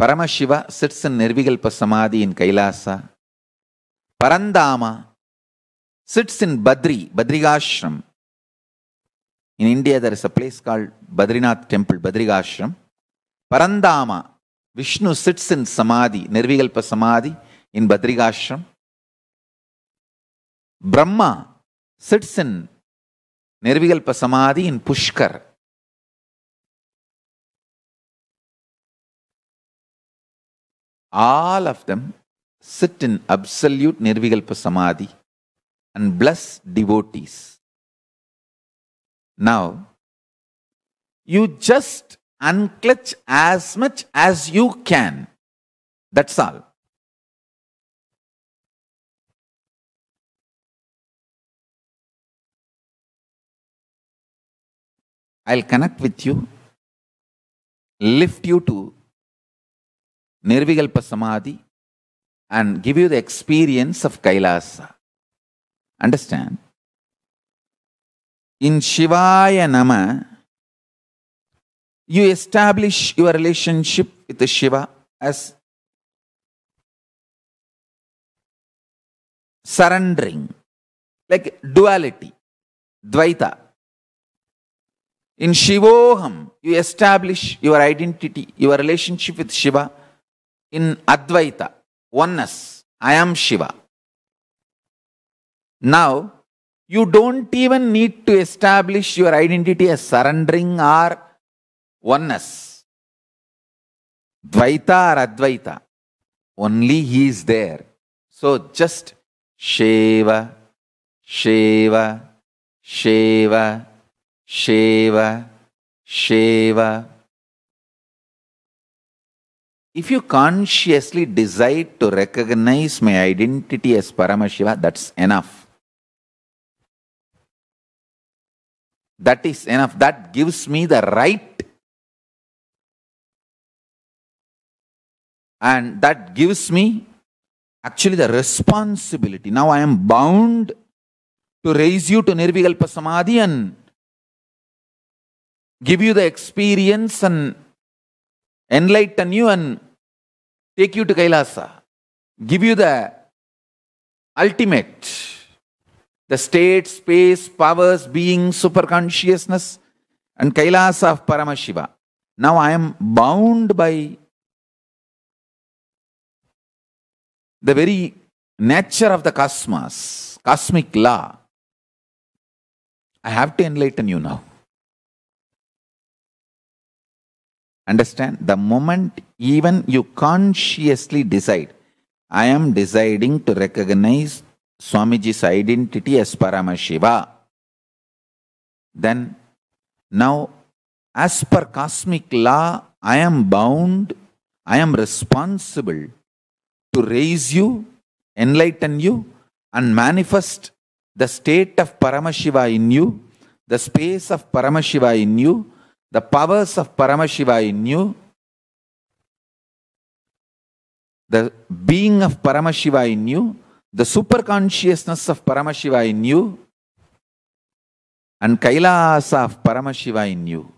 Paramasiva sits in Nirvikalpa Samadhi in Kailasa. Parandama sits in Badri, Badrigashram. In India, there is a place called Badrinath Temple, Badrigashram. Parandama, Vishnu sits in Samadhi, Nirvikalpa Samadhi in Badrigashram. Brahma sits in Nirvikalpa Samadhi in Pushkar. all of them sit in absolute Nirvikalpa Samadhi and bless devotees. Now, you just unclutch as much as you can. That's all. I'll connect with you, lift you to Nirvikalpa Samadhi and give you the experience of Kailasa. Understand? In Shivaya Nama, you establish your relationship with the Shiva as surrendering, like duality, Dvaita. In Shivoham, you establish your identity, your relationship with Shiva in Advaita, oneness. I am Shiva. Now, you don't even need to establish your identity as surrendering or oneness. Dvaita or Advaita. Only He is there. So just Shiva, Shiva, Shiva, Shiva, Shiva. If you consciously decide to recognize my identity as Paramashiva, that's enough. That is enough. That gives me the right. And that gives me actually the responsibility. Now I am bound to raise you to Nirvikalpa Samadhi and give you the experience and enlighten you and take you to Kailasa, give you the ultimate, the state, space, powers, being, super consciousness, and Kailasa of Paramashiva. Now I am bound by the very nature of the cosmos, cosmic law. I have to enlighten you now. Understand? The moment even you consciously decide, I am deciding to recognize Swamiji's identity as Paramashiva, then now, as per cosmic law, I am bound, I am responsible to raise you, enlighten you, and manifest the state of Paramashiva in you, the space of Paramashiva in you, the powers of Paramashiva in you, the being of Paramashiva in you, the super consciousness of Paramashiva in you, and Kailasa of Paramashiva in you.